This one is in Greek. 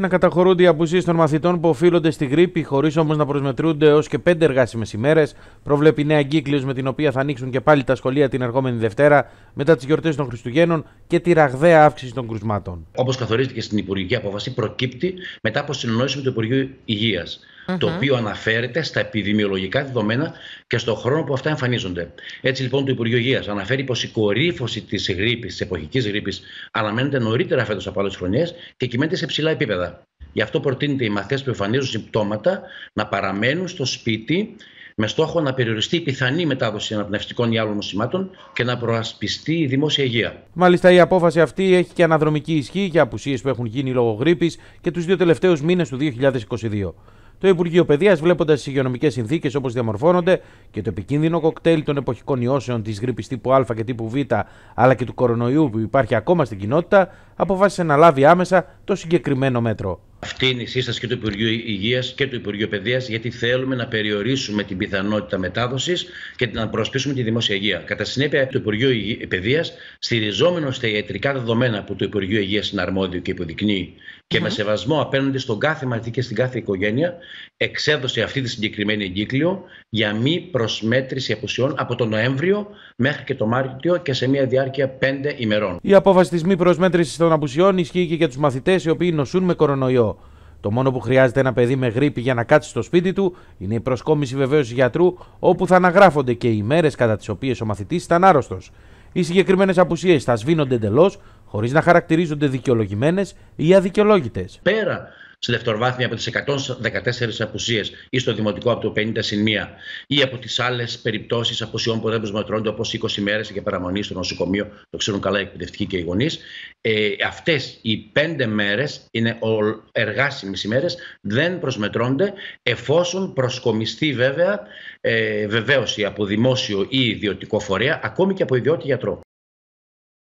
να καταχωρούνται οι απουσίες των μαθητών που οφείλονται στη γρήπη, χωρίς όμως να προσμετρούνται έως και πέντε εργάσιμες ημέρες. Προβλέπει νέα εγκύκλιο με την οποία θα ανοίξουν και πάλι τα σχολεία την ερχόμενη Δευτέρα, μετά τις γιορτές των Χριστουγέννων και τη ραγδαία αύξηση των κρουσμάτων. Όπως καθορίστηκε στην Υπουργική Απόφαση, προκύπτει μετά από συνεννόηση με το Υπουργείο Υγείας το οποίο αναφέρεται στα επιδημιολογικά δεδομένα και στον χρόνο που αυτά εμφανίζονται. Έτσι λοιπόν το Υπουργείο Υγείας αναφέρει πως η κορύφωση της γρήπης, της εποχικής γρήπης, αναμένεται νωρίτερα φέτος από άλλες χρονιές και κυμαίνεται σε ψηλά επίπεδα. Γι' αυτό προτείνεται οι μαθητές που εμφανίζουν συμπτώματα να παραμένουν στο σπίτι με στόχο να περιοριστεί η πιθανή μετάδοση αναπνευστικών ή άλλων νοσημάτων και να προασπιστεί η δημόσια υγεία. Μάλιστα, η απόφαση αυτή έχει και αναδρομική ισχύ για απουσίες που έχουν γίνει λόγω γρήπης και τους δύο τελευταίους μήνες του 2022. Το Υπουργείο Παιδείας, βλέποντας τι υγειονομικές συνθήκες όπως διαμορφώνονται και το επικίνδυνο κοκτέιλ των εποχικών ιώσεων της γρήπης τύπου Α και τύπου Β, αλλά και του κορονοϊού που υπάρχει ακόμα στην κοινότητα, αποφάσισε να λάβει άμεσα το συγκεκριμένο μέτρο αυτή είναι η σύσταση και του Υπουργείου Υγείας και του Υπουργείου Παιδείας, γιατί θέλουμε να περιορίσουμε την πιθανότητα μετάδοσης και να προσπίσουμε τη δημόσια υγεία. Κατά συνέπεια, το Υπουργείο Παιδείας, στηριζόμενο στα ιατρικά δεδομένα που το Υπουργείο Υγείας είναι αρμόδιο και υποδεικνύει, και mm-hmm. με σεβασμό απέναντι στον κάθε μαθητή και στην κάθε οικογένεια, εξέδωσε αυτή τη συγκεκριμένη εγκύκλιο για μη προσμέτρηση απουσιών από τον Νοέμβριο μέχρι και τον Μάρτιο και σε μια διάρκεια 5 ημερών. Η απόφαση τη μη προσμέτρησης των απουσιών ισχύει και για τους μαθητές οι οποίοι νοσούν με κορονοϊό. Το μόνο που χρειάζεται ένα παιδί με γρήπη για να κάτσει στο σπίτι του είναι η προσκόμιση βεβαίως γιατρού, όπου θα αναγράφονται και οι μέρες κατά τις οποίες ο μαθητής ήταν άρρωστος. Οι συγκεκριμένες απουσίες θα σβήνονται εντελώς, χωρίς να χαρακτηρίζονται δικαιολογημένες ή αδικαιολόγητες. Πέρα σε δευτεροβάθμια από τις 114 απουσίες ή στο δημοτικό από το 50 συν 1 ή από τις άλλες περιπτώσεις απουσιών που δεν προσμετρώνται, όπως 20 μέρες και παραμονή στο νοσοκομείο, το ξέρουν καλά οι εκπαιδευτικοί και οι γονείς. Ε, αυτές οι πέντε μέρες είναι εργάσιμε ημέρε, δεν προσμετρώνται εφόσον προσκομιστεί βέβαια ε, βεβαίωση από δημόσιο ή ιδιωτικό φορέα, ακόμη και από ιδιώτη γιατρό.